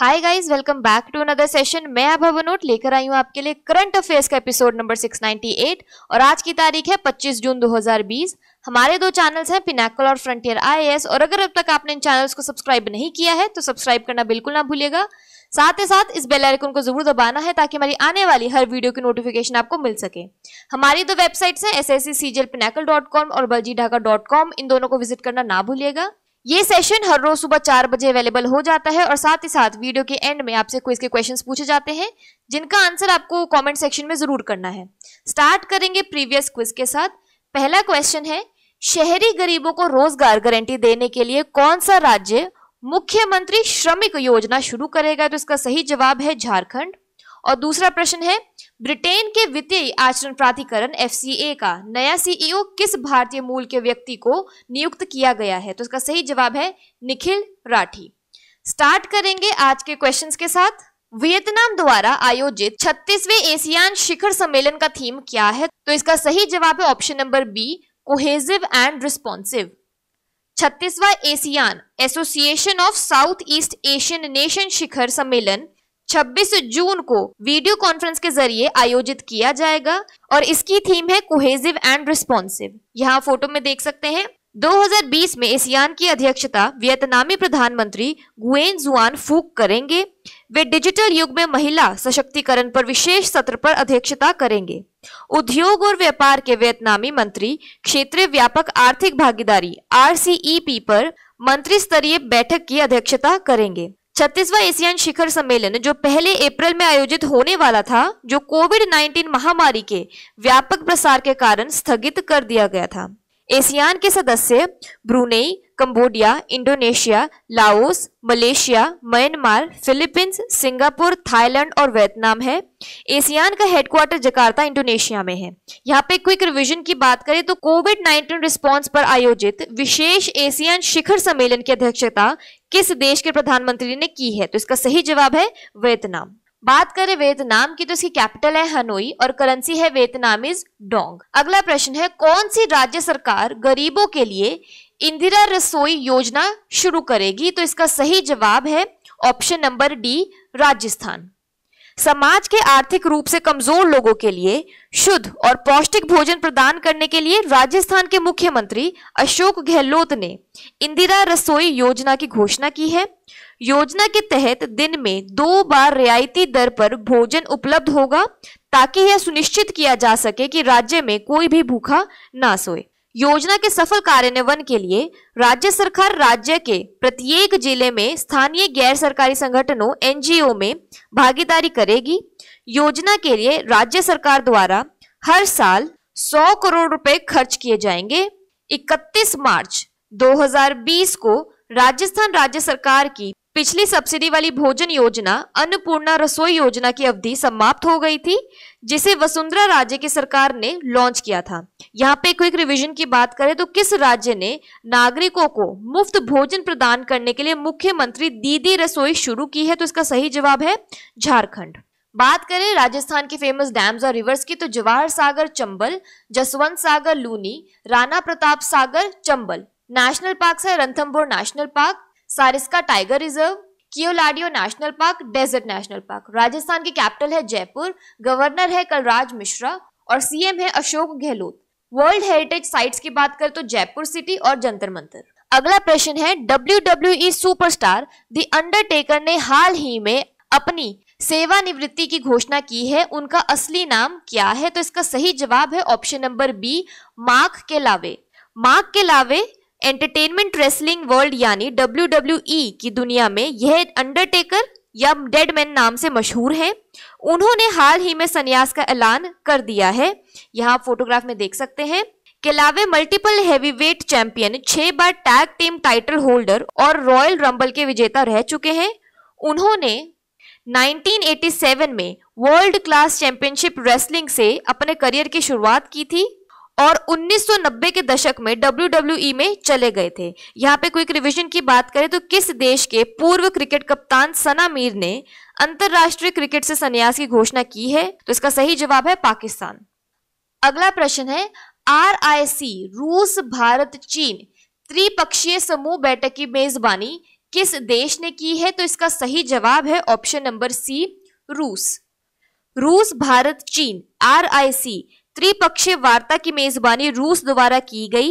hi guys welcome back to another session मैं आभा नोट लेकर आई हूँ आपके लिए करंट अफेयर्स का एपिसोड नंबर 698 और आज की तारीख है 25 जून 2020 हमारे दो चैनल्स हैं पिनाकल और फ्रंटियर आई और अगर अब तक आपने इन चैनल्स को सब्सक्राइब नहीं किया है तो सब्सक्राइब करना बिल्कुल ना भूलिएगा साथ ही साथ इस बेल आइकन को जरूर दबाना है ताकि हमारी आने वाली हर वीडियो की नोटिफिकेशन आपको मिल सके हमारी दो वेबसाइट्स हैं S S C C Pinnacle dot com और बलजी ढाका डॉट कॉम इन दोनों को विजिट करना ना भूलिएगा ये सेशन हर रोज सुबह चार बजे अवेलेबल हो जाता है और साथ ही साथ वीडियो के एंड में आपसे क्विज के क्वेश्चंस पूछे जाते हैं जिनका आंसर आपको कमेंट सेक्शन में जरूर करना है स्टार्ट करेंगे प्रीवियस क्विज के साथ पहला क्वेश्चन है शहरी गरीबों को रोजगार गारंटी देने के लिए कौन सा राज्य मुख्यमंत्री श्रमिक योजना शुरू करेगा तो इसका सही जवाब है झारखंड और दूसरा प्रश्न है ब्रिटेन के वित्तीय आचरण प्राधिकरण एफ का नया सीईओ e किस भारतीय मूल के व्यक्ति को नियुक्त किया गया है तो इसका सही जवाब है निखिल राठी स्टार्ट करेंगे आज के क्वेश्चंस के साथ वियतनाम द्वारा आयोजित 36वें एशियान शिखर सम्मेलन का थीम क्या है तो इसका सही जवाब है option number B cohesive and responsive छत्तीसवा ASEAN Association of South East Asian Nation शिखर सम्मेलन 26 जून को वीडियो कॉन्फ्रेंस के जरिए आयोजित किया जाएगा और इसकी थीम है कोहेजिव एंड रिस्पॉन्सिव यहाँ फोटो में देख सकते हैं 2020 में एशियान की अध्यक्षता वियतनामी प्रधानमंत्री गुएन जुआन फूक करेंगे वे डिजिटल युग में महिला सशक्तिकरण पर विशेष सत्र पर अध्यक्षता करेंगे उद्योग और व्यापार के वियतनामी मंत्री क्षेत्रीय व्यापक आर्थिक भागीदारी आर पर मंत्री स्तरीय बैठक की अध्यक्षता करेंगे छत्तीसवा एशियन शिखर सम्मेलन जो पहले अप्रैल में आयोजित होने वाला था जो कोविड 19 महामारी के व्यापक प्रसार के कारण स्थगित कर दिया गया था एशियान के सदस्य Brunei Cambodia Indonesia Laos Malaysia Myanmar Philippines Singapore Thailand और वियतनाम है एशियान का हेडक्वार्टर जकार्ता इंडोनेशिया में है यहाँ पे क्विक रिविजन की बात करें तो कोविड 19 रिस्पांस पर आयोजित विशेष एशियान शिखर सम्मेलन की अध्यक्षता किस देश के प्रधानमंत्री ने की है तो इसका सही जवाब है वियतनाम बात करें वियतनाम की तो इसकी कैपिटल है हनोई और करेंसी है वेतनाम इज डोंग अगला प्रश्न है कौन सी राज्य सरकार गरीबों के लिए इंदिरा रसोई योजना शुरू करेगी तो इसका सही जवाब है ऑप्शन नंबर डी राजस्थान समाज के आर्थिक रूप से कमजोर लोगों के लिए शुद्ध और पौष्टिक भोजन प्रदान करने के लिए राजस्थान के मुख्यमंत्री अशोक गहलोत ने इंदिरा रसोई योजना की घोषणा की है योजना के तहत दिन में दो बार रियायती दर पर भोजन उपलब्ध होगा ताकि यह सुनिश्चित किया जा सके कि राज्य में कोई भी भूखा ना सोए योजना के सफल कार्यान्वयन के लिए राज्य सरकार राज्य के प्रत्येक जिले में स्थानीय गैर सरकारी संगठनों एनजीओ में भागीदारी करेगी योजना के लिए राज्य सरकार द्वारा हर साल 100 करोड़ रुपए खर्च किए जाएंगे 31 मार्च 2020 को राजस्थान राज्य सरकार की पिछली सब्सिडी वाली भोजन योजना अन्नपूर्णा रसोई योजना की अवधि समाप्त हो गई थी जिसे वसुंधरा राज्य की सरकार ने लॉन्च किया था यहाँ पे क्विक रिवीजन की बात करें तो किस राज्य ने नागरिकों को मुफ्त भोजन प्रदान करने के लिए मुख्यमंत्री दीदी रसोई शुरू की है तो इसका सही जवाब है झारखंड बात करें राजस्थान के फेमस डैम्स और रिवर्स की तो जवाहर सागर चंबल जसवंत सागर लूनी राणा प्रताप सागर चंबल नेशनल पार्क है Ranthambore National Park Sariska Tiger Reserve Keoladeo National Park Desert National Park Rajasthan की कैपिटल है जयपुर गवर्नर है कलराज मिश्रा और सीएम है Ashok Gehlot world heritage sites की बात करें तो जयपुर सिटी और जंतर मंतर अगला प्रश्न है W W superstar star Undertaker ने हाल ही में अपनी सेवानिवृत्ति की घोषणा की है उनका असली नाम क्या है तो इसका सही जवाब है ऑप्शन नंबर बी मार्क के लावे Mark Calaway entertainment wrestling world यानी डब्ल्यू e की दुनिया में यह अंडरटेकर या मैन नाम से मशहूर हैं उन्होंने हाल ही में संन्यास का ऐलान कर दिया है यहाँ फोटोग्राफ में देख सकते हैं के अलावे मल्टीपल हैवीवेट चैंपियन छह बार टैग टीम टाइटल होल्डर और रॉयल रंबल के विजेता रह चुके हैं उन्होंने 1987 में वर्ल्ड क्लास चैंपियनशिप रेसलिंग से अपने करियर की शुरुआत की थी और 1990 के दशक में डब्ल्यू e में चले गए थे यहाँ पे क्विक रिविजन की बात करें तो किस देश के पूर्व क्रिकेट कप्तान सना मीर ने अंतरराष्ट्रीय क्रिकेट से संन्यास की घोषणा की है तो इसका सही जवाब है पाकिस्तान अगला प्रश्न है आर रूस भारत चीन त्रिपक्षीय समूह बैठक की मेजबानी किस देश ने की है तो इसका सही जवाब है ऑप्शन नंबर सी रूस रूस भारत चीन आर आई सी त्रिपक्षीय वार्ता की मेजबानी रूस द्वारा की गई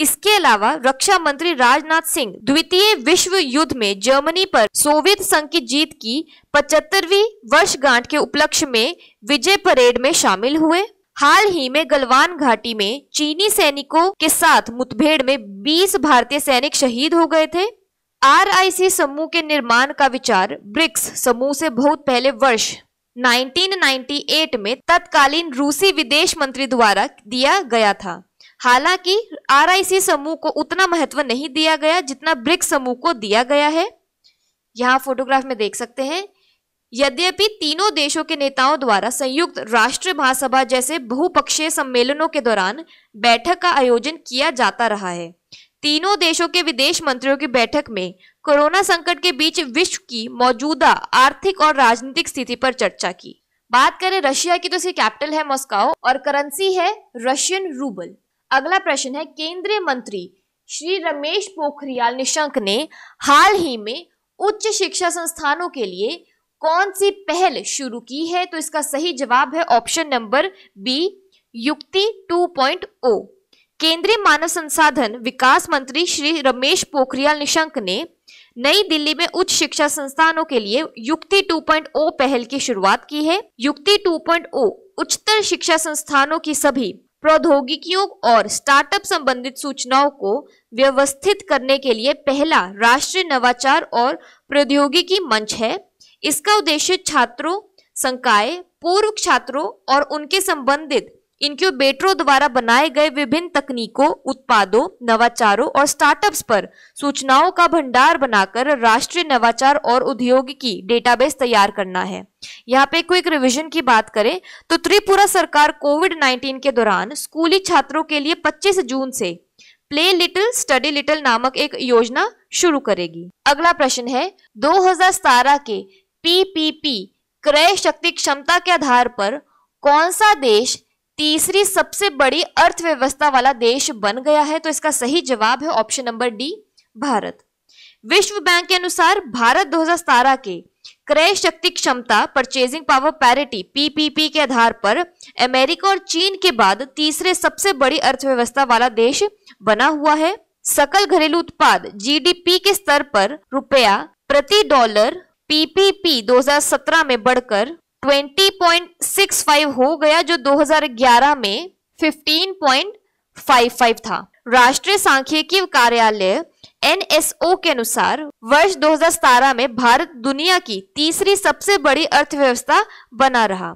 इसके अलावा रक्षा मंत्री राजनाथ सिंह द्वितीय विश्व युद्ध में जर्मनी पर सोवियत संघ की जीत की 75वीं वर्षगांठ के उपलक्ष्य में विजय परेड में शामिल हुए हाल ही में गलवान घाटी में चीनी सैनिकों के साथ मुठभेड़ में 20 भारतीय सैनिक शहीद हो गए थे आरआईसी समूह के निर्माण का विचार ब्रिक्स समूह से बहुत पहले वर्ष 1998 में तत्कालीन रूसी विदेश मंत्री द्वारा दिया गया था हालांकि आरआईसी समूह को उतना महत्व नहीं दिया गया जितना ब्रिक्स समूह को दिया गया है यहाँ फोटोग्राफ में देख सकते हैं यद्यपि तीनों देशों के नेताओं द्वारा संयुक्त राष्ट्र महासभा जैसे बहुपक्षीय सम्मेलनों के दौरान बैठक का आयोजन किया जाता रहा है तीनों देशों के विदेश मंत्रियों की बैठक में कोरोना संकट के बीच विश्व की मौजूदा आर्थिक और राजनीतिक स्थिति पर चर्चा की बात करें रशिया की तो इसकी कैपिटल है मॉस्काओ और करेंसी है रशियन रूबल अगला प्रश्न है केंद्रीय मंत्री श्री रमेश पोखरियाल निशंक ने हाल ही में उच्च शिक्षा संस्थानों के लिए कौन सी पहल शुरू की है तो इसका सही जवाब है ऑप्शन नंबर बी युक्ति 2.0 केंद्रीय मानव संसाधन विकास मंत्री श्री रमेश पोखरियाल निशंक ने नई दिल्ली में उच्च शिक्षा संस्थानों के लिए युक्ति 2.0 पहल की शुरुआत की है युक्ति 2.0 उच्चतर शिक्षा संस्थानों की सभी प्रौद्योगिकियों और स्टार्टअप संबंधित सूचनाओं को व्यवस्थित करने के लिए पहला राष्ट्रीय नवाचार और प्रौद्योगिकी मंच है इसका उद्देश्य छात्रों संकाय पूर्व छात्रों और उनके संबंधित इनक्यूबेटरों द्वारा बनाए गए विभिन्न तकनीकों उत्पादों नवाचारों और स्टार्टअप्स पर सूचनाओं का भंडार बनाकर राष्ट्रीय नवाचार और उद्योग की डेटाबेस तैयार करना है यहाँ पे क्विक रिवीजन की बात करें तो त्रिपुरा सरकार कोविड 19 के दौरान स्कूली छात्रों के लिए 25 जून से प्ले लिटिल स्टडी लिटिल नामक एक योजना शुरू करेगी अगला प्रश्न है दो के पीपीपी क्रय शक्ति क्षमता के आधार पर कौन सा देश तीसरी सबसे बड़ी अर्थव्यवस्था वाला देश बन गया है तो इसका सही जवाब है ऑप्शन नंबर डी भारत विश्व बैंक के अनुसार भारत 2017 के क्रय शक्ति क्षमता परचेजिंग पावर पैरिटी पीपीपी के आधार पर अमेरिका और चीन के बाद तीसरे सबसे बड़ी अर्थव्यवस्था वाला देश बना हुआ है सकल घरेलू उत्पाद जीडीपी के स्तर पर रुपया प्रति डॉलर पीपीपी 2017 में बढ़कर 20.65 हो गया जो 2011 में 15.55 था राष्ट्रीय सांख्यिकी कार्यालय एनएसओ के अनुसार वर्ष 2017 में भारत दुनिया की तीसरी सबसे बड़ी अर्थव्यवस्था बना रहा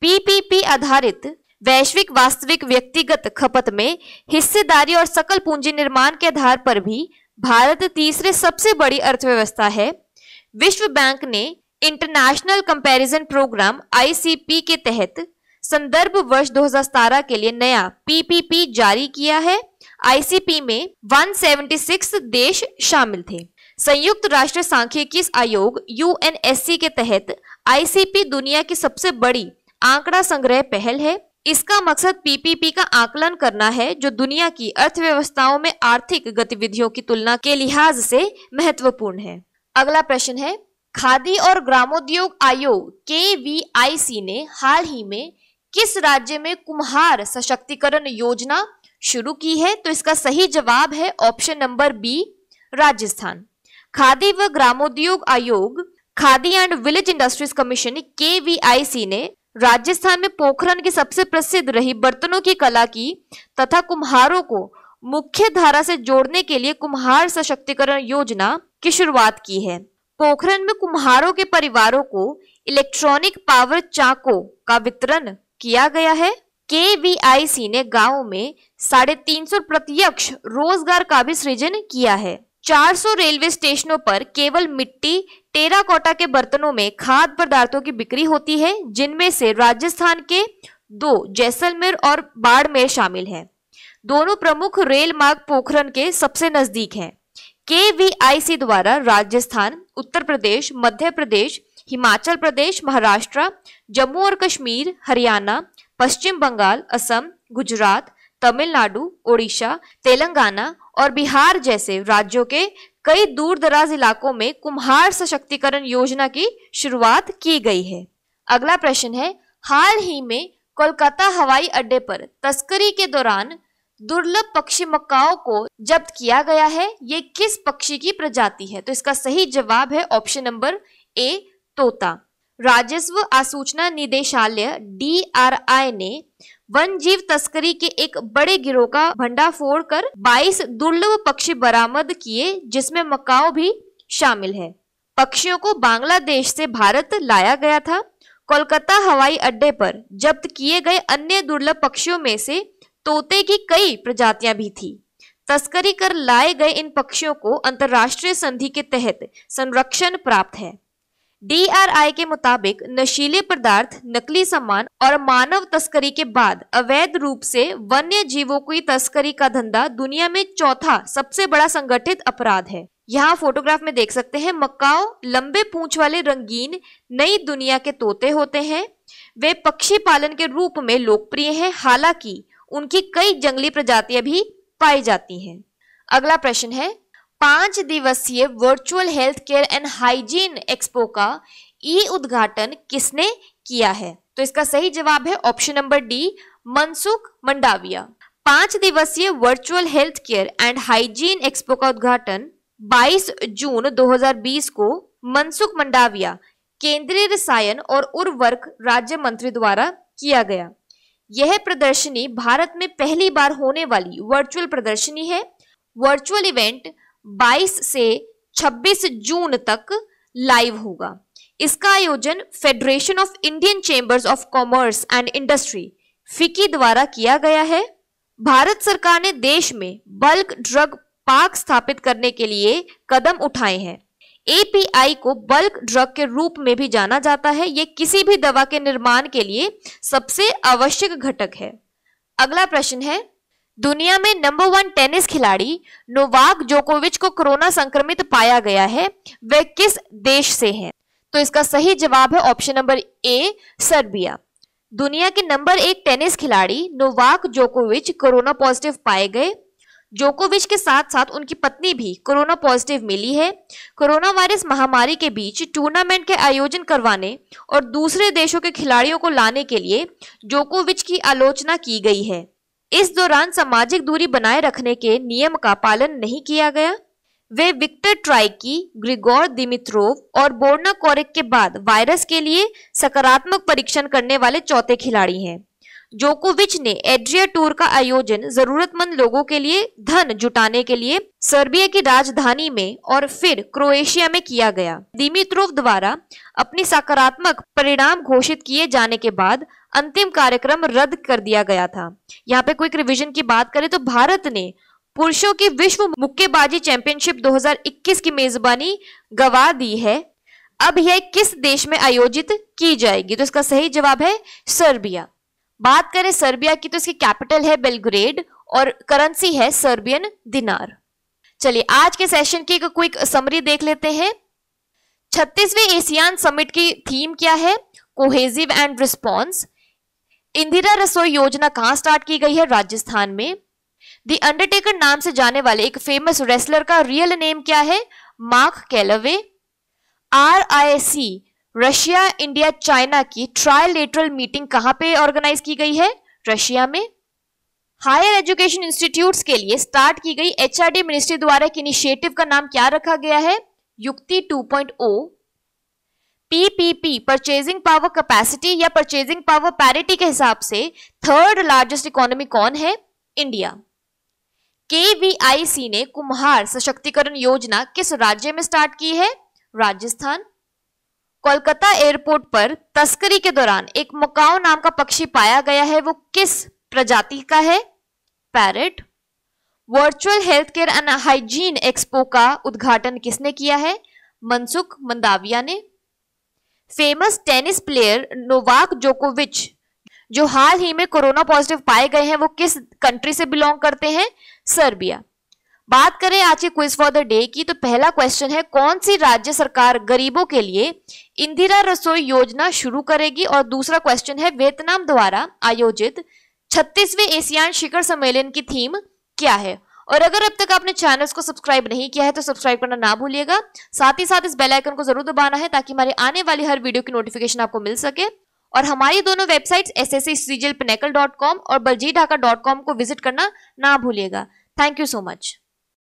पीपीपी आधारित वैश्विक वास्तविक व्यक्तिगत खपत में हिस्सेदारी और सकल पूंजी निर्माण के आधार पर भी भारत तीसरे सबसे बड़ी अर्थव्यवस्था है विश्व बैंक ने इंटरनेशनल कंपैरिजन प्रोग्राम आईसीपी के तहत संदर्भ वर्ष 2017 के लिए नया पीपीपी जारी किया है आईसीपी में 176 देश शामिल थे संयुक्त राष्ट्र सांख्यिकी आयोग यूएनएससी के तहत आईसीपी दुनिया की सबसे बड़ी आंकड़ा संग्रह पहल है इसका मकसद पीपीपी का आकलन करना है जो दुनिया की अर्थव्यवस्थाओं में आर्थिक गतिविधियों की तुलना के लिहाज से महत्वपूर्ण है अगला प्रश्न है खादी और ग्रामोद्योग आयोग के ने हाल ही में किस राज्य में कुम्हार सशक्तिकरण योजना शुरू की है तो इसका सही जवाब है option number B Rajasthan khadi व ग्रामोद्योग आयोग Khadi and Village Industries Commission के ने राजस्थान में पोखरण की सबसे प्रसिद्ध रही बर्तनों की कला की तथा कुम्हारों को मुख्य धारा से जोड़ने के लिए कुम्हार सशक्तिकरण योजना की शुरुआत की है पोखरण में कुम्हारों के परिवारों को इलेक्ट्रॉनिक पावर चाको का वितरण किया गया है के ने गाँव में साढ़े तीन सौ प्रत्यक्ष रोजगार का भी सृजन किया है 400 रेलवे स्टेशनों पर केवल मिट्टी टेराकोटा के बर्तनों में खाद्य पदार्थों की बिक्री होती है जिनमें से राजस्थान के दो जैसलमेर और बाड़मेर शामिल हैं दोनों प्रमुख रेल मार्ग पोखरण के सबसे नजदीक हैं के द्वारा राजस्थान उत्तर प्रदेश मध्य प्रदेश हिमाचल प्रदेश महाराष्ट्र जम्मू और कश्मीर हरियाणा पश्चिम बंगाल असम गुजरात तमिलनाडु ओडिशा तेलंगाना और बिहार जैसे राज्यों के कई दूर दराज इलाकों में कुम्हार सशक्तिकरण योजना की शुरुआत की गई है अगला प्रश्न है हाल ही में कोलकाता हवाई अड्डे पर तस्करी के दौरान दुर्लभ पक्षी मक्काओं को जब्त किया गया है ये किस पक्षी की प्रजाति है तो इसका सही जवाब है ऑप्शन नंबर ए तोता राजस्व आसूचना निदेशालय डीआरआई ने वन जीव तस्करी के एक बड़े गिरोह का भंडाफोड़ कर 22 दुर्लभ पक्षी बरामद किए जिसमें मकाओ भी शामिल है पक्षियों को बांग्लादेश से भारत लाया गया था कोलकाता हवाई अड्डे पर जब्त किए गए अन्य दुर्लभ पक्षियों में से तोते की कई प्रजातियां भी थी तस्करी कर लाए गए इन पक्षियों को अंतरराष्ट्रीय संधि के तहत संरक्षण प्राप्त है डीआरआई के मुताबिक नशीले पदार्थ नकली सामान और मानव तस्करी के बाद अवैध रूप से वन्य जीवों की तस्करी का धंधा दुनिया में चौथा सबसे बड़ा संगठित अपराध है यहाँ फोटोग्राफ में देख सकते हैं मकाओ लंबे पूंछ वाले रंगीन नई दुनिया के तोते होते हैं वे पक्षी पालन के रूप में लोकप्रिय हैं हालांकि उनकी कई जंगली प्रजातियां भी पाई जाती हैं अगला प्रश्न है पांच दिवसीय virtual health care and hygiene expo का ई उद्घाटन किसने किया है तो इसका सही जवाब है option number D Mansukh Mandaviya पांच दिवसीय virtual health care and hygiene expo का उद्घाटन 22 जून 2020 को मनसुख मंडाविया केंद्रीय रसायन और उर्वरक राज्य मंत्री द्वारा किया गया यह प्रदर्शनी भारत में पहली बार होने वाली वर्चुअल प्रदर्शनी है वर्चुअल इवेंट 22 से 26 जून तक लाइव होगा इसका आयोजन Federation of Indian Chambers of Commerce and Industry FICCI द्वारा किया गया है भारत सरकार ने देश में बल्क ड्रग पार्क स्थापित करने के लिए कदम उठाए हैं एपीआई को बल्क ड्रग के रूप में भी जाना जाता है ये किसी भी दवा के निर्माण के लिए सबसे आवश्यक घटक है अगला प्रश्न है दुनिया में नंबर वन टेनिस खिलाड़ी नोवाक जोकोविच को कोरोना संक्रमित पाया गया है वह किस देश से है तो इसका सही जवाब है ऑप्शन नंबर ए सर्बिया दुनिया के नंबर एक टेनिस खिलाड़ी नोवाक जोकोविच कोरोना पॉजिटिव पाए गए जोकोविच के साथ साथ उनकी पत्नी भी कोरोना पॉजिटिव मिली है कोरोना वायरस महामारी के बीच टूर्नामेंट के आयोजन करवाने और दूसरे देशों के खिलाड़ियों को लाने के लिए जोकोविच की आलोचना की गई है इस दौरान सामाजिक दूरी बनाए रखने के नियम का पालन नहीं किया गया वे विक्टर ट्राइकी ग्रिगोर दिमित्रोव और बोर्ना कोरिक के बाद वायरस के लिए सकारात्मक परीक्षण करने वाले चौथे खिलाड़ी हैं जोकोविच ने एड्रिया टूर का आयोजन जरूरतमंद लोगों के लिए धन जुटाने के लिए सर्बिया की राजधानी में और फिर क्रोएशिया में किया गया दिमित्रोव द्वारा अपने सकारात्मक परिणाम घोषित किए जाने के बाद अंतिम कार्यक्रम रद्द कर दिया गया था यहाँ पे क्विक रिविजन की बात करें तो भारत ने पुरुषों की विश्व मुक्केबाजी चैंपियनशिप 2021 की मेजबानी गवा दी है अब यह किस देश में आयोजित की जाएगी तो इसका सही जवाब है सर्बिया बात करें सर्बिया की तो इसकी कैपिटल है बेलग्रेड और करेंसी है सर्बियन दिनार चलिए आज के सेशन की एक क्विक समरी देख लेते हैं छत्तीसवें एशियान समिट की थीम क्या है कोहेजिव एंड रिस्पॉन्स इंदिरा रसोई योजना कहां स्टार्ट की गई है राजस्थान में दी अंडरटेकर नाम से जाने वाले एक फेमस रेसलर का रियल नेम क्या है Mark Calaway R I C Russia India China की लेटरल मीटिंग कहां पे ऑर्गेनाइज की गई है रशिया में हायर एजुकेशन इंस्टीट्यूट्स के लिए स्टार्ट की गई एचआरडी मिनिस्ट्री द्वारा एक इनिशिएटिव का नाम क्या रखा गया है Yukti 2.0 PPP purchasing power capacity या परचेजिंग पावर पैरिटी के हिसाब से थर्ड लार्जेस्ट इकोनॉमी कौन है इंडिया के ने कुम्हार सशक्तिकरण योजना किस राज्य में स्टार्ट की है राजस्थान कोलकाता एयरपोर्ट पर तस्करी के दौरान एक मकाओ नाम का पक्षी पाया गया है वो किस प्रजाति का है parrot virtual health care and hygiene expo का उद्घाटन किसने किया है मनसुख मंदाविया ने फेमस टेनिस प्लेयर नोवाक जोकोविच जो हाल ही में कोरोना पॉजिटिव पाए गए हैं वो किस कंट्री से बिलोंग करते हैं सर्बिया बात करें आज के क्विज फॉर द डे की तो पहला क्वेश्चन है कौन सी राज्य सरकार गरीबों के लिए इंदिरा रसोई योजना शुरू करेगी और दूसरा क्वेश्चन है वियतनाम द्वारा आयोजित छत्तीसवें एशियान शिखर सम्मेलन की थीम क्या है और अगर अब तक आपने चैनल्स को सब्सक्राइब नहीं किया है तो सब्सक्राइब करना ना भूलिएगा साथ ही साथ इस बेल आइकन को जरूर दबाना है ताकि हमारे आने वाली हर वीडियो की नोटिफिकेशन आपको मिल सके और हमारी दोनों websites S S C com और बलजी ढाका डॉट कॉम को विजिट करना ना भूलिएगा थैंक यू सो मच